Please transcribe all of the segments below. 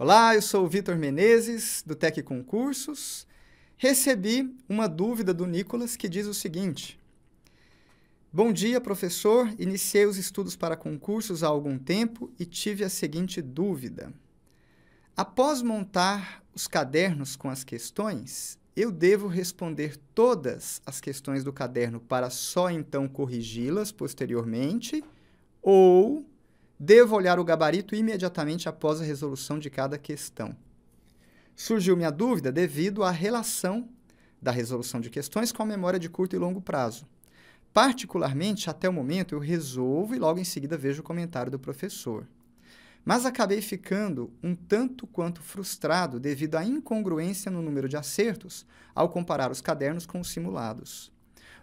Olá, eu sou o Vitor Menezes, do Tec Concursos. Recebi uma dúvida do Nicolas que diz o seguinte: Bom dia, professor. Iniciei os estudos para concursos há algum tempo e tive a seguinte dúvida. Após montar os cadernos com as questões, eu devo responder todas as questões do caderno para só então corrigi-las posteriormente ou Devo olhar o gabarito imediatamente após a resolução de cada questão. Surgiu minha dúvida devido à relação da resolução de questões com a memória de curto e longo prazo. Particularmente, até o momento, eu resolvo e logo em seguida vejo o comentário do professor. Mas acabei ficando um tanto quanto frustrado devido à incongruência no número de acertos ao comparar os cadernos com os simulados.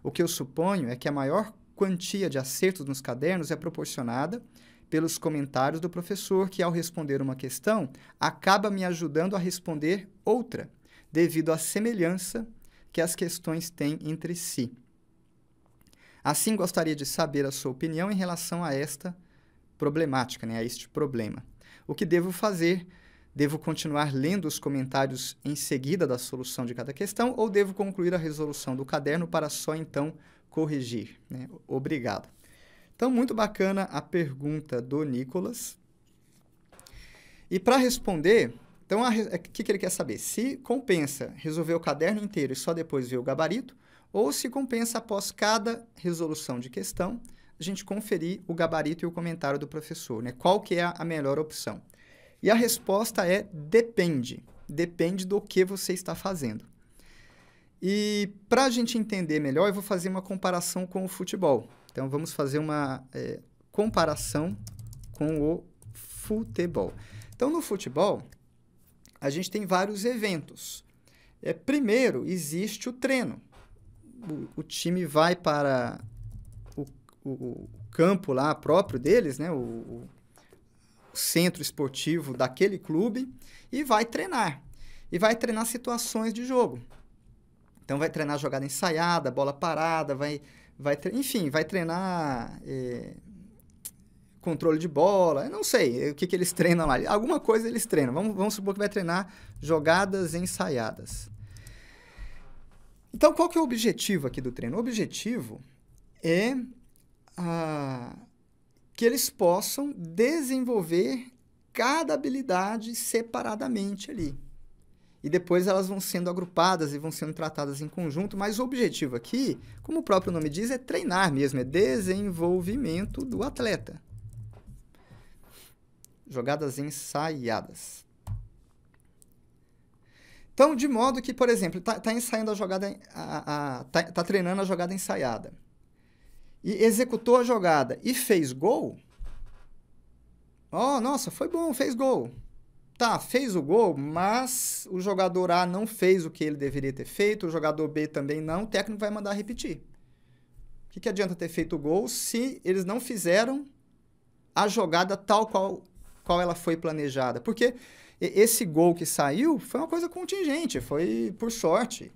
O que eu suponho é que a maior quantia de acertos nos cadernos é proporcionada pelos comentários do professor, que ao responder uma questão, acaba me ajudando a responder outra, devido à semelhança que as questões têm entre si. Assim, gostaria de saber a sua opinião em relação a esta problemática, né, a este problema. O que devo fazer? Devo continuar lendo os comentários em seguida da solução de cada questão ou devo concluir a resolução do caderno para só então corrigir? Né? Obrigado. Então, muito bacana a pergunta do Nicolas. E para responder, então, o é, que, que ele quer saber? Se compensa resolver o caderno inteiro e só depois ver o gabarito, ou se compensa, após cada resolução de questão, a gente conferir o gabarito e o comentário do professor, né? Qual que é a melhor opção? E a resposta é depende. Depende do que você está fazendo. E para a gente entender melhor, eu vou fazer uma comparação com o futebol. Então, vamos fazer uma é, comparação com o futebol. Então, no futebol, a gente tem vários eventos. É, primeiro, existe o treino. O, o time vai para o, o, o, campo lá próprio deles, né? o centro esportivo daquele clube, e vai treinar. E vai treinar situações de jogo. Então, vai treinar jogada ensaiada, bola parada, vai vai enfim, vai treinar é, controle de bola, não sei eh, o que, que eles treinam lá. Alguma coisa eles treinam. Vamos, vamos supor que vai treinar jogadas ensaiadas. Então, qual que é o objetivo aqui do treino? O objetivo é ah, que eles possam desenvolver cada habilidade separadamente ali e depois elas vão sendo agrupadas e vão sendo tratadas em conjunto, mas o objetivo aqui, como o próprio nome diz, é treinar mesmo, é desenvolvimento do atleta. Jogadas ensaiadas. Então, de modo que, por exemplo, está tá ensaiando a jogada, está tá treinando a jogada ensaiada. E executou a jogada e fez gol. Oh, nossa, foi bom, fez gol tá, fez o gol, mas o jogador A não fez o que ele deveria ter feito, o jogador B também não, o técnico vai mandar repetir. O que, que adianta ter feito o gol se eles não fizeram a jogada tal qual, qual ela foi planejada? Porque esse gol que saiu foi uma coisa contingente, foi por sorte.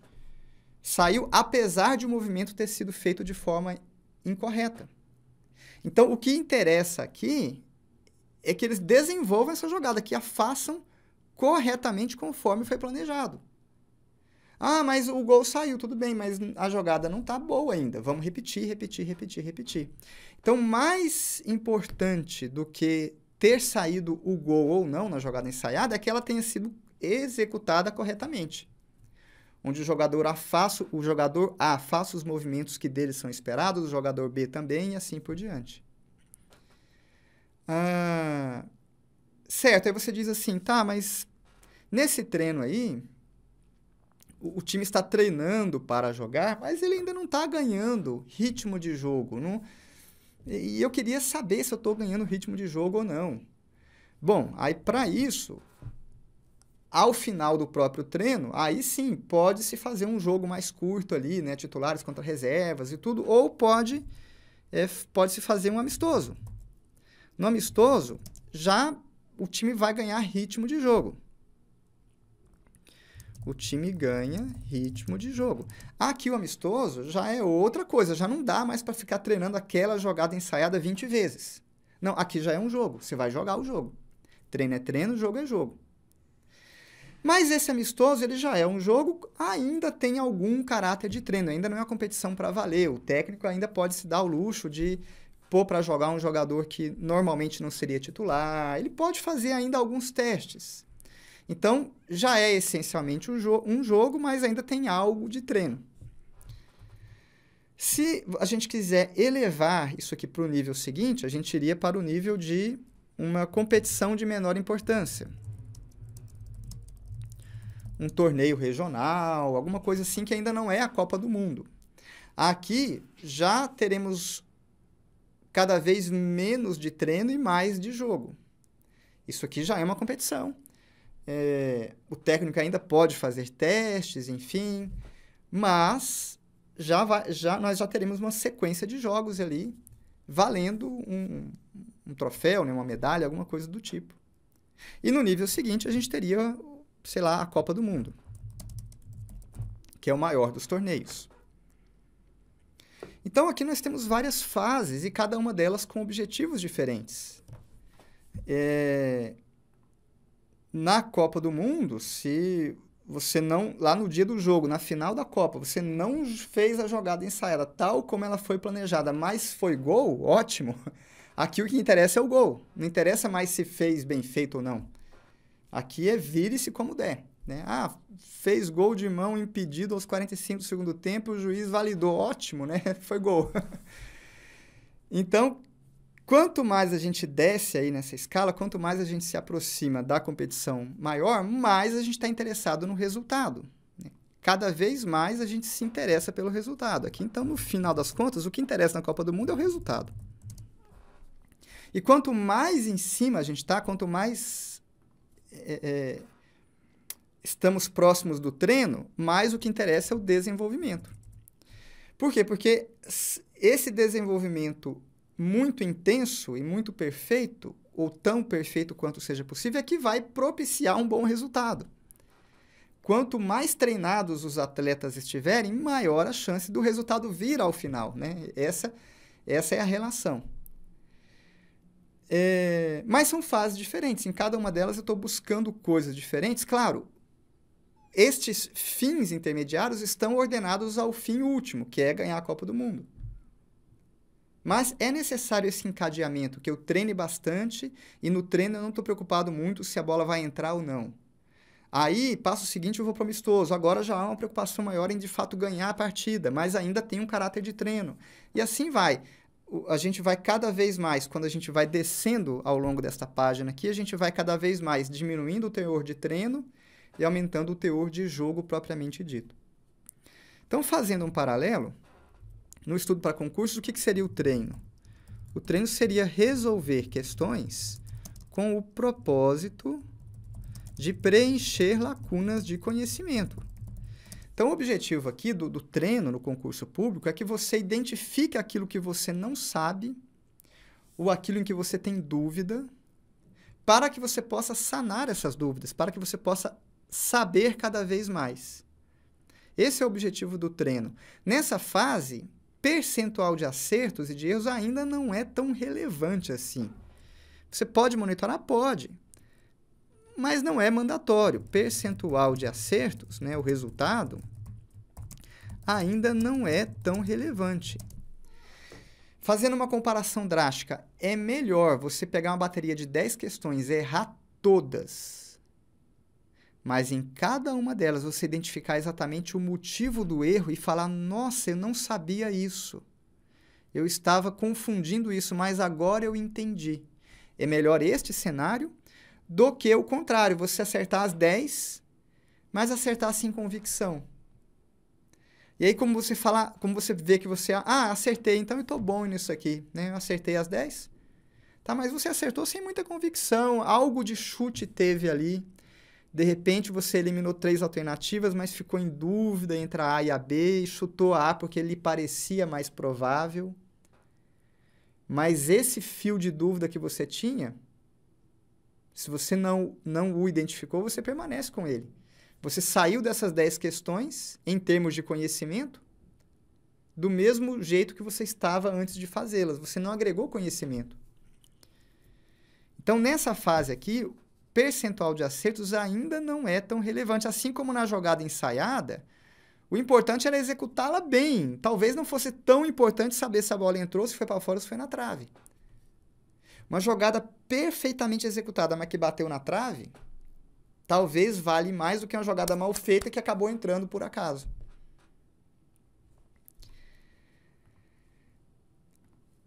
Saiu apesar de o movimento ter sido feito de forma incorreta. Então, o que interessa aqui é que eles desenvolvam essa jogada, que a façam corretamente conforme foi planejado. Ah, mas o gol saiu, tudo bem, mas a jogada não está boa ainda. Vamos repetir, repetir, repetir, repetir. Então, mais importante do que ter saído o gol ou não na jogada ensaiada é que ela tenha sido executada corretamente. Onde o jogador A faça, o jogador A faça os movimentos que dele são esperados, o jogador B também e assim por diante. Ah, certo, aí você diz assim, tá, mas nesse treino aí, o, time está treinando para jogar, mas ele ainda não está ganhando ritmo de jogo. Não... E eu queria saber se eu estou ganhando ritmo de jogo ou não. Bom, aí para isso, ao final do próprio treino, aí sim pode-se fazer um jogo mais curto ali, né? Titulares contra reservas e tudo, ou pode é, pode-se fazer um amistoso. No amistoso, já o time vai ganhar ritmo de jogo. O time ganha ritmo de jogo. Aqui o amistoso já é outra coisa, já não dá mais para ficar treinando aquela jogada ensaiada 20 vezes. Não, aqui já é um jogo, você vai jogar o jogo. Treino é treino, jogo é jogo. Mas esse amistoso, ele já é um jogo, ainda tem algum caráter de treino, ainda não é uma competição para valer. O técnico ainda pode se dar o luxo de pôr para jogar um jogador que normalmente não seria titular. Ele pode fazer ainda alguns testes. Então, já é essencialmente um, jo um jogo, mas ainda tem algo de treino. Se a gente quiser elevar isso aqui para o nível seguinte, a gente iria para o nível de uma competição de menor importância. Um torneio regional, alguma coisa assim que ainda não é a Copa do Mundo. Aqui já teremos cada vez menos de treino e mais de jogo. Isso aqui já é uma competição. É, o técnico ainda pode fazer testes, enfim, mas já, vai, já nós já teremos uma sequência de jogos ali, valendo um, um troféu, né, uma medalha, alguma coisa do tipo. E no nível seguinte a gente teria, sei lá, a Copa do Mundo, que é o maior dos torneios. Então aqui nós temos várias fases e cada uma delas com objetivos diferentes. É... Na Copa do Mundo, se você não. Lá no dia do jogo, na final da Copa, você não fez a jogada ensaiada tal como ela foi planejada, mas foi gol, ótimo. Aqui o que interessa é o gol. Não interessa mais se fez bem feito ou não. Aqui é vire-se como der. Né? Ah, fez gol de mão impedido aos 45 do segundo tempo, o juiz validou. Ótimo, né? Foi gol. então, quanto mais a gente desce aí nessa escala, quanto mais a gente se aproxima da competição maior, mais a gente está interessado no resultado. Né? Cada vez mais a gente se interessa pelo resultado. Aqui, então, no final das contas, o que interessa na Copa do Mundo é o resultado. E quanto mais em cima a gente está, quanto mais é, é, estamos próximos do treino, mais o que interessa é o desenvolvimento. Por quê? Porque esse desenvolvimento muito intenso e muito perfeito, ou tão perfeito quanto seja possível, é que vai propiciar um bom resultado. Quanto mais treinados os atletas estiverem, maior a chance do resultado vir ao final. Né? Essa, essa é a relação. É, mas são fases diferentes. Em cada uma delas eu estou buscando coisas diferentes. Claro, estes fins intermediários estão ordenados ao fim último, que é ganhar a Copa do Mundo. Mas é necessário esse encadeamento, que eu treine bastante e no treino eu não estou preocupado muito se a bola vai entrar ou não. Aí, passo seguinte, eu vou para o amistoso. Agora já há uma preocupação maior em de fato ganhar a partida, mas ainda tem um caráter de treino. E assim vai. A gente vai cada vez mais, quando a gente vai descendo ao longo desta página aqui, a gente vai cada vez mais diminuindo o teor de treino e aumentando o teor de jogo propriamente dito. Então, fazendo um paralelo, no estudo para concursos, o que, que seria o treino? O treino seria resolver questões com o propósito de preencher lacunas de conhecimento. Então, o objetivo aqui do, do, treino no concurso público é que você identifique aquilo que você não sabe ou aquilo em que você tem dúvida, para que você possa sanar essas dúvidas, para que você possa saber cada vez mais. Esse é o objetivo do treino. Nessa fase, percentual de acertos e de erros ainda não é tão relevante assim. Você pode monitorar? Pode. Mas não é mandatório. Percentual de acertos, né, o resultado, ainda não é tão relevante. Fazendo uma comparação drástica, é melhor você pegar uma bateria de 10 questões e errar todas mas em cada uma delas você identificar exatamente o motivo do erro e falar: nossa, eu não sabia isso. Eu estava confundindo isso, mas agora eu entendi. É melhor este cenário do que o contrário, você acertar as 10, mas acertar sem convicção. E aí, como você fala, como você vê que você, ah, acertei, então eu estou bom nisso aqui, né? Eu acertei as 10. Tá, mas você acertou sem muita convicção, algo de chute teve ali, de repente você eliminou três alternativas, mas ficou em dúvida entre a A e a B e chutou a A porque lhe parecia mais provável. Mas esse fio de dúvida que você tinha, se você não, não o identificou, você permanece com ele. Você saiu dessas dez questões, em termos de conhecimento, do mesmo jeito que você estava antes de fazê-las. Você não agregou conhecimento. Então, nessa fase aqui, percentual de acertos ainda não é tão relevante. Assim como na jogada ensaiada, o importante era executá-la bem. Talvez não fosse tão importante saber se a bola entrou, se foi para fora ou se foi na trave. Uma jogada perfeitamente executada, mas que bateu na trave, talvez vale mais do que uma jogada mal feita que acabou entrando por acaso.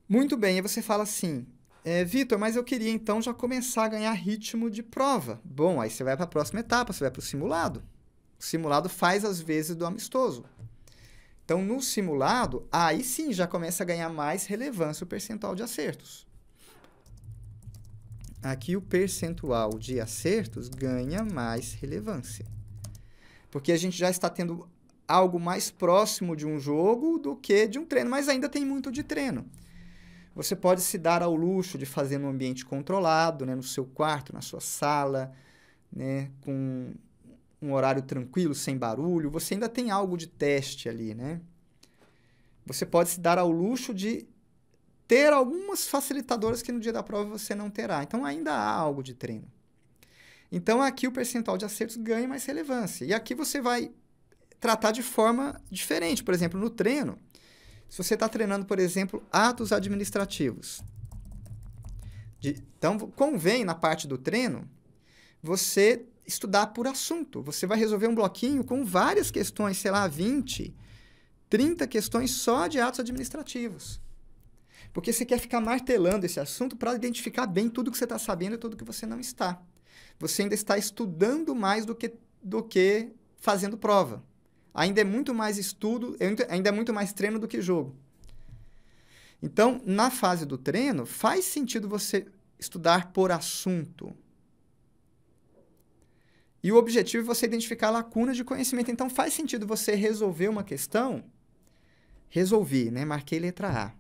Muito bem, aí você fala assim: é, Vitor, mas eu queria então já começar a ganhar ritmo de prova. Bom, aí você vai para a próxima etapa, você vai para o simulado. O simulado faz as vezes do amistoso. Então, no simulado, aí sim já começa a ganhar mais relevância o percentual de acertos. Aqui o percentual de acertos ganha mais relevância. Porque a gente já está tendo algo mais próximo de um jogo do que de um treino, mas ainda tem muito de treino. Você pode se dar ao luxo de fazer num ambiente controlado, né, no seu quarto, na sua sala, né, com um horário tranquilo, sem barulho. Você ainda tem algo de teste ali, né? Você pode se dar ao luxo de ter algumas facilitadoras que no dia da prova você não terá. Então ainda há algo de treino. Então aqui o percentual de acertos ganha mais relevância. E aqui você vai tratar de forma diferente. Por exemplo, no treino, se você está treinando, por exemplo, atos administrativos. De, então, convém na parte do treino você estudar por assunto. Você vai resolver um bloquinho com várias questões, sei lá, 20, 30 questões só de atos administrativos. Porque você quer ficar martelando esse assunto para identificar bem tudo que você está sabendo e tudo que você não está. Você ainda está estudando mais do que, do que fazendo prova ainda é muito mais estudo, é ainda é muito mais treino do que jogo. Então, na fase do treino, faz sentido você estudar por assunto. E o objetivo é você identificar lacunas de conhecimento. Então, faz sentido você resolver uma questão. Resolvi, né? Marquei letra A.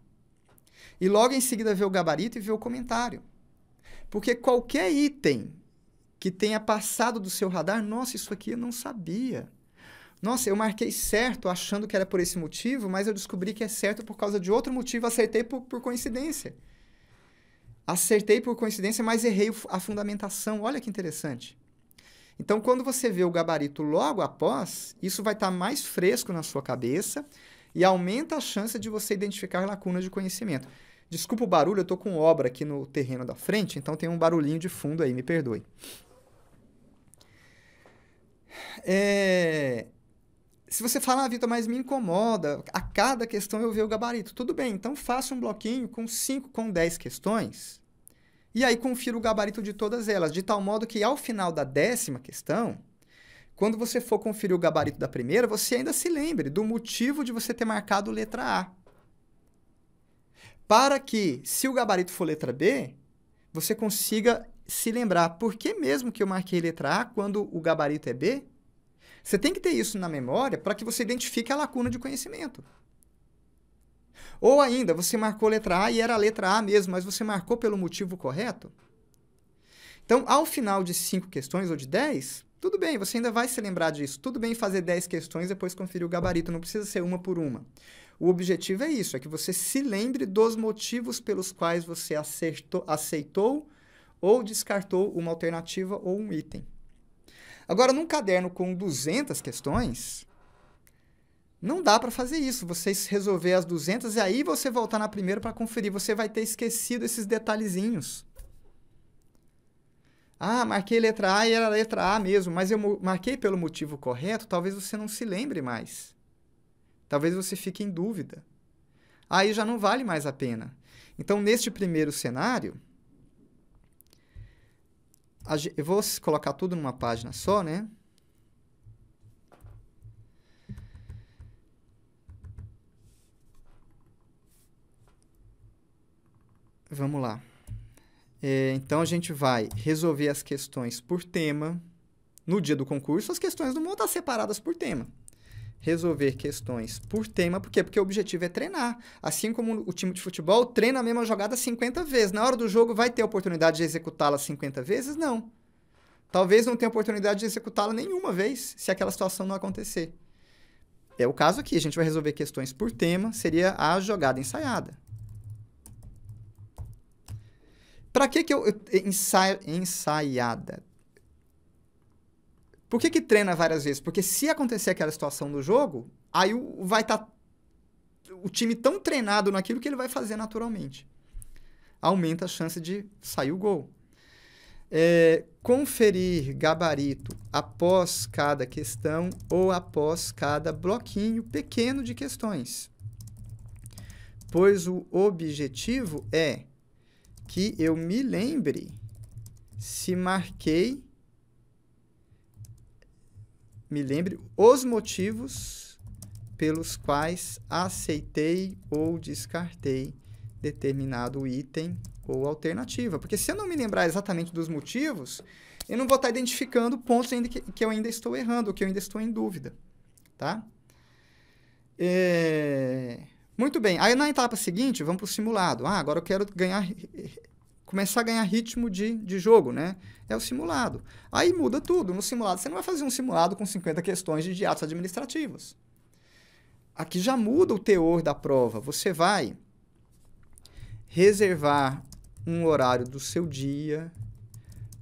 E logo em seguida ver o gabarito e ver o comentário. Porque qualquer item que tenha passado do seu radar, nossa, isso aqui eu não sabia. Nossa, eu marquei certo achando que era por esse motivo, mas eu descobri que é certo por causa de outro motivo, acertei por, por coincidência. Acertei por coincidência, mas errei a fundamentação. Olha que interessante. Então, quando você vê o gabarito logo após, isso vai estar tá mais fresco na sua cabeça e aumenta a chance de você identificar lacunas de conhecimento. Desculpa o barulho, eu estou com obra aqui no terreno da frente, então tem um barulhinho de fundo aí, me perdoe. É, se você falar, ah, Vitor, mas me incomoda, a cada questão eu ver o gabarito. Tudo bem, então faça um bloquinho com 5, com 10 questões, e aí confira o gabarito de todas elas, de tal modo que ao final da décima questão, quando você for conferir o gabarito da primeira, você ainda se lembre do motivo de você ter marcado letra A. Para que, se o gabarito for letra B, você consiga se lembrar por que mesmo que eu marquei letra A quando o gabarito é B, você tem que ter isso na memória para que você identifique a lacuna de conhecimento. Ou ainda, você marcou letra A e era a letra A mesmo, mas você marcou pelo motivo correto? Então, ao final de cinco questões ou de 10, tudo bem, você ainda vai se lembrar disso. Tudo bem fazer 10 questões depois conferir o gabarito, não precisa ser uma por uma. O objetivo é isso, é que você se lembre dos motivos pelos quais você acertou, aceitou ou descartou uma alternativa ou um item. Agora, num caderno com 200 questões, não dá para fazer isso. Você resolver as 200 e aí você voltar na primeira para conferir. Você vai ter esquecido esses detalhezinhos. Ah, marquei letra A e era letra A mesmo, mas eu marquei pelo motivo correto, talvez você não se lembre mais. Talvez você fique em dúvida. Aí já não vale mais a pena. Então, neste primeiro cenário, eu vou colocar tudo numa página só, né? Vamos lá. É, então, a gente vai resolver as questões por tema. No dia do concurso, as questões não vão estar separadas por tema resolver questões por tema, por quê? Porque o objetivo é treinar. Assim como o time de futebol treina a mesma jogada 50 vezes. Na hora do jogo, vai ter oportunidade de executá-la 50 vezes? Não. Talvez não tenha oportunidade de executá-la nenhuma vez, se aquela situação não acontecer. É o caso aqui, a gente vai resolver questões por tema, seria a jogada ensaiada. Para que que eu, eu ensaiada? Por que, que treina várias vezes? Porque se acontecer aquela situação do jogo, aí o, vai estar tá, o time tão treinado naquilo que ele vai fazer naturalmente. Aumenta a chance de sair o gol. É, conferir gabarito após cada questão ou após cada bloquinho pequeno de questões, pois o objetivo é que eu me lembre se marquei me lembre os motivos pelos quais aceitei ou descartei determinado item ou alternativa. Porque se eu não me lembrar exatamente dos motivos, eu não vou estar identificando pontos ainda que, que eu ainda estou errando, que eu ainda estou em dúvida, tá? É... Muito bem, aí na etapa seguinte, vamos para o simulado. Ah, agora eu quero ganhar começar a ganhar ritmo de, de jogo, né? É o simulado. Aí muda tudo. No simulado, você não vai fazer um simulado com 50 questões de atos administrativos. Aqui já muda o teor da prova. Você vai reservar um horário do seu dia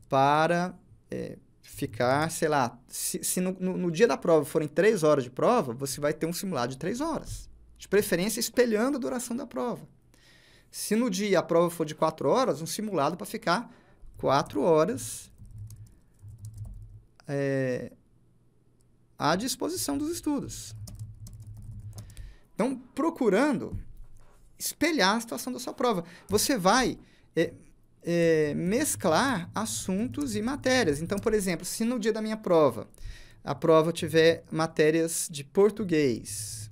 para é, ficar, sei lá, se, se no, no, no, dia da prova forem três horas de prova, você vai ter um simulado de três horas. De preferência, espelhando a duração da prova. Se no dia a prova for de 4 horas, um simulado para ficar 4 horas é, à disposição dos estudos. Então, procurando espelhar a situação da sua prova. Você vai é, é, mesclar assuntos e matérias. Então, por exemplo, se no dia da minha prova a prova tiver matérias de português,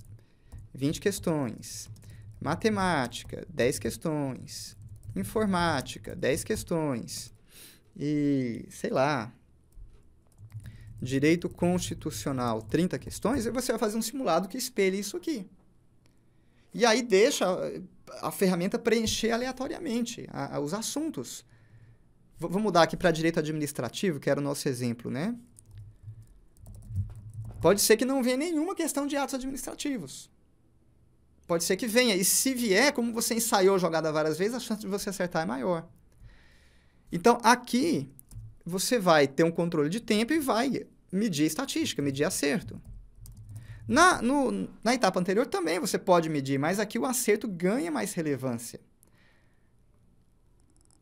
20 questões, Matemática, 10 questões. Informática, 10 questões. E, sei lá, direito constitucional, 30 questões, e você vai fazer um simulado que espelhe isso aqui. E aí deixa a, ferramenta preencher aleatoriamente a, a, os assuntos. V vou mudar aqui para direito administrativo, que era o nosso exemplo, né? Pode ser que não venha nenhuma questão de atos administrativos pode ser que venha. E se vier, como você ensaiou a jogada várias vezes, a chance de você acertar é maior. Então, aqui, você vai ter um controle de tempo e vai medir estatística, medir acerto. Na, no, na etapa anterior também você pode medir, mas aqui o acerto ganha mais relevância.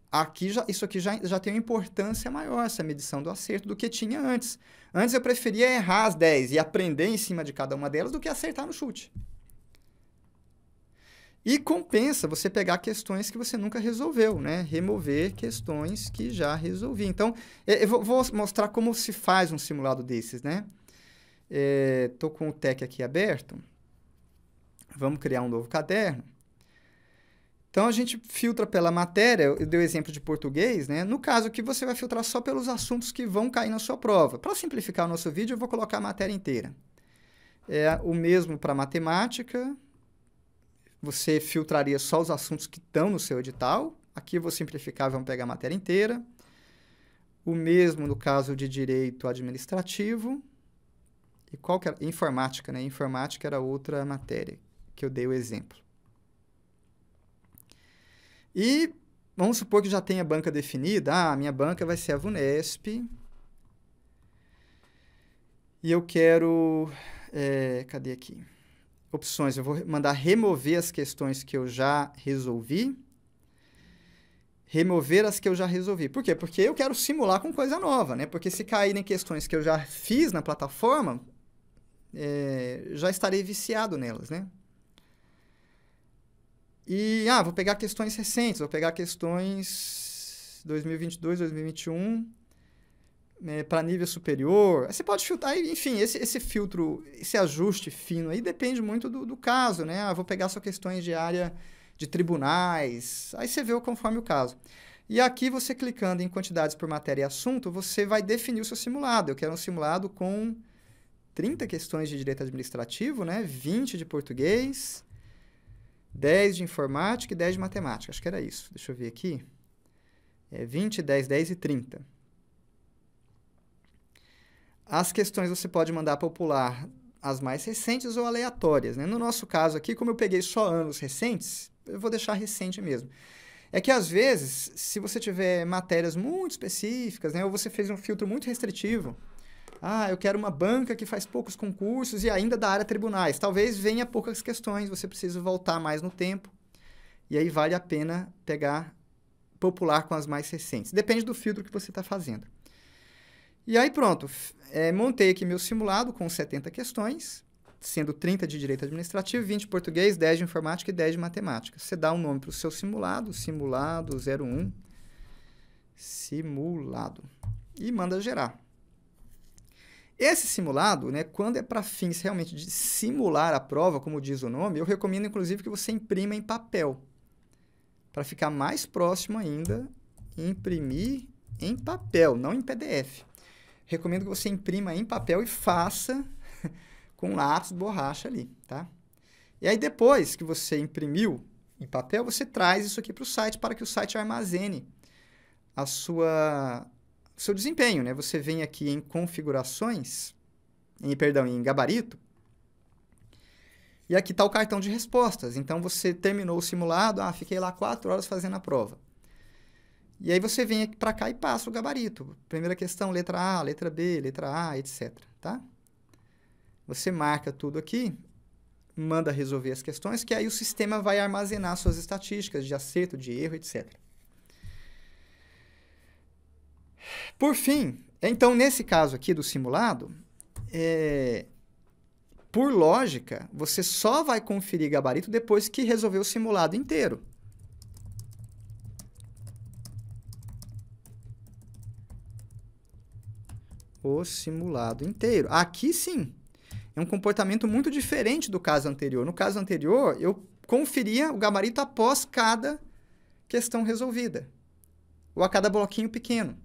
Aqui já, isso aqui já, já tem uma importância maior, essa medição do acerto, do que tinha antes. Antes eu preferia errar as 10 e aprender em cima de cada uma delas do que acertar no chute. E compensa você pegar questões que você nunca resolveu, né? Remover questões que já resolvi. Então, é, eu vou mostrar como se faz um simulado desses, né? Estou é, com o TEC aqui aberto. Vamos criar um novo caderno. Então, a gente filtra pela matéria, eu dei o exemplo de português, né? No caso aqui, você vai filtrar só pelos assuntos que vão cair na sua prova. Para simplificar o nosso vídeo, eu vou colocar a matéria inteira. É o mesmo para matemática, você filtraria só os assuntos que estão no seu edital. Aqui eu vou simplificar, vamos pegar a matéria inteira. O mesmo no caso de direito administrativo. E qual era? Informática, né? Informática era outra matéria que eu dei o exemplo. E vamos supor que já tenha banca definida. Ah, minha banca vai ser a VUNESP. E eu quero. É, cadê aqui? opções, eu vou mandar remover as questões que eu já resolvi. Remover as que eu já resolvi. Por quê? Porque eu quero simular com coisa nova, né? Porque se caírem questões que eu já fiz na plataforma, é, já estarei viciado nelas, né? E, ah, vou pegar questões recentes, vou pegar questões 2022, 2021 né, para nível superior. Você pode filtrar, enfim, esse, esse filtro, esse ajuste fino aí depende muito do, do caso, né? Ah, vou pegar só questões de área de tribunais, aí você vê conforme o caso. E aqui você clicando em quantidades por matéria e assunto, você vai definir o seu simulado. Eu quero um simulado com 30 questões de direito administrativo, né? 20 de português, 10 de informática e 10 de matemática. Acho que era isso. Deixa eu ver aqui. É 20, 10, 10 e 30. As questões você pode mandar popular as mais recentes ou aleatórias. Né? No nosso caso aqui, como eu peguei só anos recentes, eu vou deixar recente mesmo. É que às vezes, se você tiver matérias muito específicas, né, ou você fez um filtro muito restritivo, ah, eu quero uma banca que faz poucos concursos e ainda da área tribunais. Talvez venha poucas questões, você precisa voltar mais no tempo. E aí vale a pena pegar popular com as mais recentes. Depende do filtro que você está fazendo. E aí pronto, é, montei aqui meu simulado com 70 questões, sendo 30 de direito administrativo, 20 de português, 10 de informática e 10 de matemática. Você dá um nome para o seu simulado, simulado 01, simulado, e manda gerar. Esse simulado, né, quando é para fins realmente de simular a prova, como diz o nome, eu recomendo inclusive que você imprima em papel, para ficar mais próximo ainda, imprimir em papel, não em PDF recomendo que você imprima em papel e faça com lápis, de borracha ali, tá? E aí depois que você imprimiu em papel, você traz isso aqui para o site para que o site armazene a sua seu desempenho, né? Você vem aqui em configurações, em perdão, em gabarito. E aqui está o cartão de respostas. Então você terminou o simulado, ah, fiquei lá quatro horas fazendo a prova. E aí você vem para cá e passa o gabarito. Primeira questão, letra A, letra B, letra A, etc. Tá? Você marca tudo aqui, manda resolver as questões, que aí o sistema vai armazenar suas estatísticas de acerto, de erro, etc. Por fim, então nesse caso aqui do simulado, é, por lógica, você só vai conferir gabarito depois que resolver o simulado inteiro. o simulado inteiro. Aqui sim, é um comportamento muito diferente do caso anterior. No caso anterior, eu conferia o gabarito após cada questão resolvida, ou a cada bloquinho pequeno.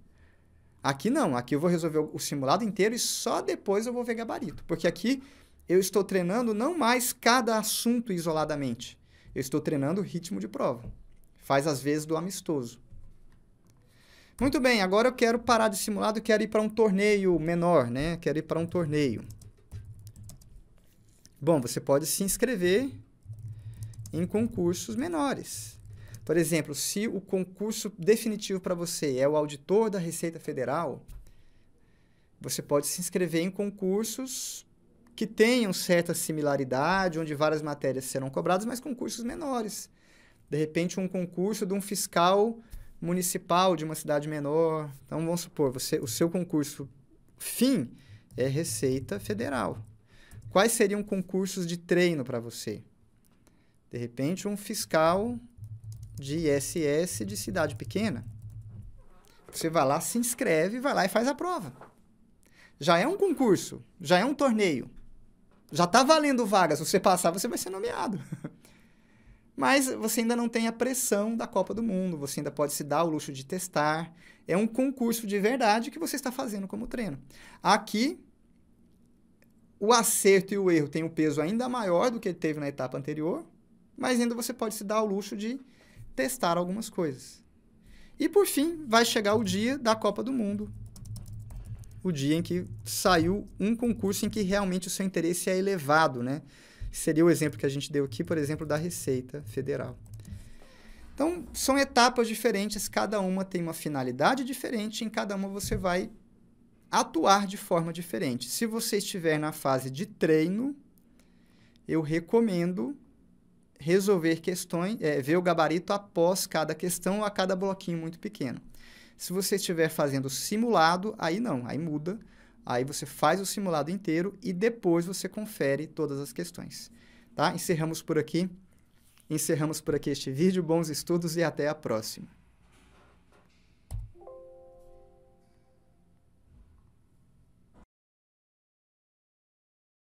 Aqui não, aqui eu vou resolver o simulado inteiro e só depois eu vou ver gabarito, porque aqui eu estou treinando não mais cada assunto isoladamente, eu estou treinando o ritmo de prova. Faz às vezes do amistoso. Muito bem, agora eu quero parar de simulado, quero ir para um torneio menor, né? Quero ir para um torneio. Bom, você pode se inscrever em concursos menores. Por exemplo, se o concurso definitivo para você é o auditor da Receita Federal, você pode se inscrever em concursos que tenham certa similaridade, onde várias matérias serão cobradas, mas concursos menores. De repente, um concurso de um fiscal municipal de uma cidade menor. Então, vamos supor, você, o seu concurso fim é Receita Federal. Quais seriam concursos de treino para você? De repente, um fiscal de ISS de cidade pequena. Você vai lá, se inscreve, vai lá e faz a prova. Já é um concurso, já é um torneio. Já está valendo vagas. Se você passar, você vai ser nomeado. Mas você ainda não tem a pressão da Copa do Mundo, você ainda pode se dar o luxo de testar. É um concurso de verdade que você está fazendo como treino. Aqui, o acerto e o erro têm um peso ainda maior do que ele teve na etapa anterior, mas ainda você pode se dar o luxo de testar algumas coisas. E por fim, vai chegar o dia da Copa do Mundo. O dia em que saiu um concurso em que realmente o seu interesse é elevado, né? seria o exemplo que a gente deu aqui, por exemplo, da Receita Federal. Então, são etapas diferentes, cada uma tem uma finalidade diferente, em cada uma você vai atuar de forma diferente. Se você estiver na fase de treino, eu recomendo resolver questões, é, ver o gabarito após cada questão ou a cada bloquinho muito pequeno. Se você estiver fazendo simulado, aí não, aí muda. Aí você faz o simulado inteiro e depois você confere todas as questões. Tá? Encerramos por aqui. Encerramos por aqui este vídeo. Bons estudos e até a próxima.